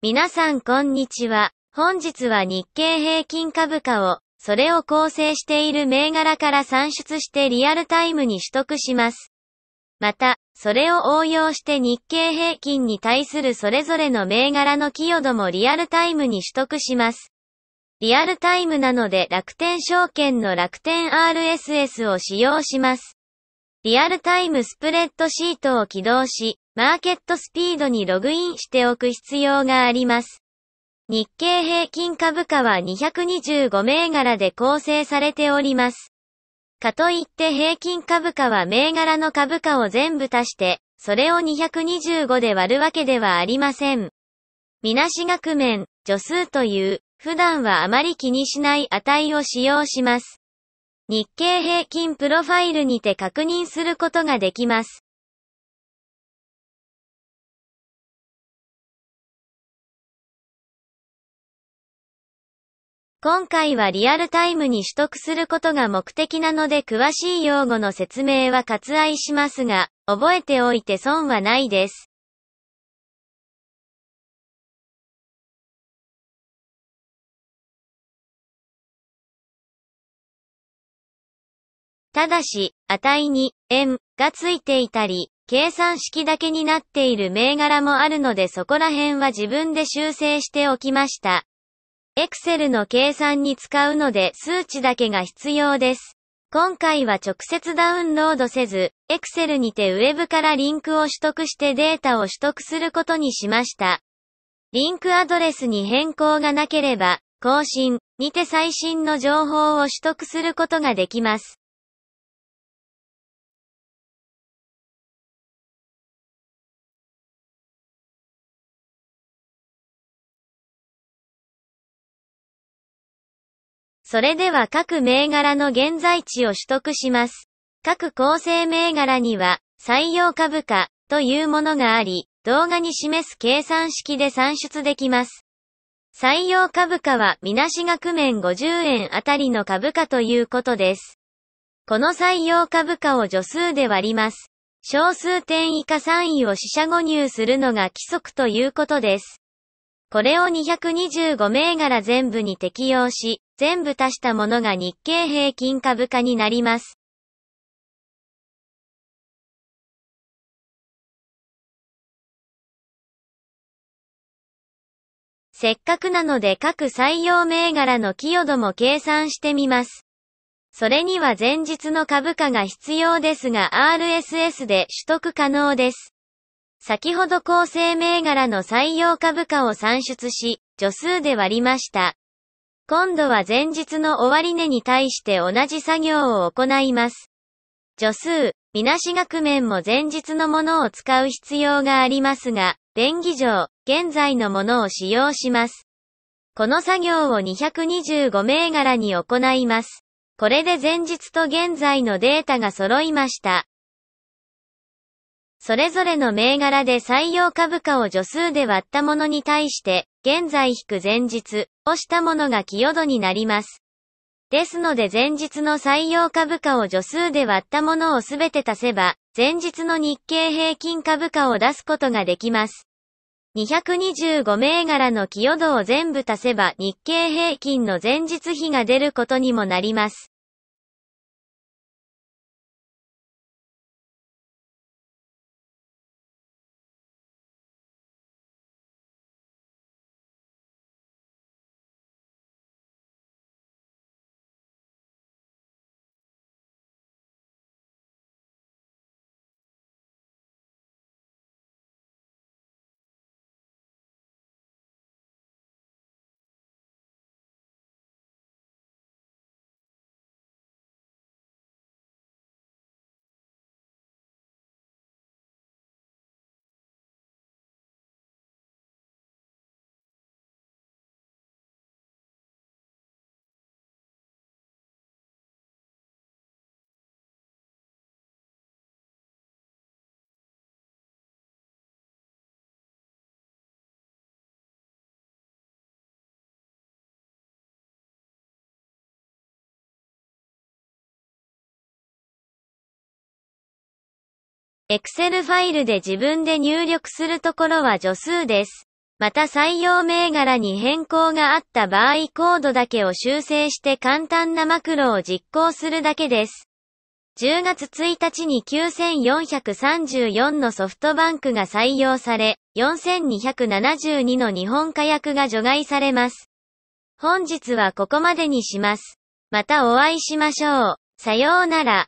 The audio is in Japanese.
皆さんこんにちは。本日は日経平均株価を、それを構成している銘柄から算出してリアルタイムに取得します。また、それを応用して日経平均に対するそれぞれの銘柄の寄与度もリアルタイムに取得します。リアルタイムなので楽天証券の楽天 RSS を使用します。リアルタイムスプレッドシートを起動し、マーケットスピードにログインしておく必要があります。日経平均株価は225銘柄で構成されております。かといって平均株価は銘柄の株価を全部足して、それを225で割るわけではありません。みなし額面、助数という、普段はあまり気にしない値を使用します。日経平均プロファイルにて確認することができます。今回はリアルタイムに取得することが目的なので詳しい用語の説明は割愛しますが、覚えておいて損はないです。ただし、値に、円がついていたり、計算式だけになっている銘柄もあるのでそこら辺は自分で修正しておきました。Excel の計算に使うので数値だけが必要です。今回は直接ダウンロードせず、Excel にて Web からリンクを取得してデータを取得することにしました。リンクアドレスに変更がなければ、更新にて最新の情報を取得することができます。それでは各銘柄の現在地を取得します。各構成銘柄には、採用株価というものがあり、動画に示す計算式で算出できます。採用株価はみなし額面50円あたりの株価ということです。この採用株価を助数で割ります。小数点以下3位を四捨五入するのが規則ということです。これを225銘柄全部に適用し、全部足したものが日経平均株価になります。せっかくなので各採用銘柄の寄与度も計算してみます。それには前日の株価が必要ですが RSS で取得可能です。先ほど構成銘柄の採用株価を算出し、助数で割りました。今度は前日の終値に対して同じ作業を行います。助数、みなし額面も前日のものを使う必要がありますが、便宜上、現在のものを使用します。この作業を225銘柄に行います。これで前日と現在のデータが揃いました。それぞれの銘柄で採用株価を助数で割ったものに対して、現在引く前日、をしたものが寄与度になります。ですので前日の採用株価を助数で割ったものをすべて足せば、前日の日経平均株価を出すことができます。225銘柄の寄与度を全部足せば日経平均の前日比が出ることにもなります。Excel ファイルで自分で入力するところは助数です。また採用銘柄に変更があった場合コードだけを修正して簡単なマクロを実行するだけです。10月1日に9434のソフトバンクが採用され、4272の日本火薬が除外されます。本日はここまでにします。またお会いしましょう。さようなら。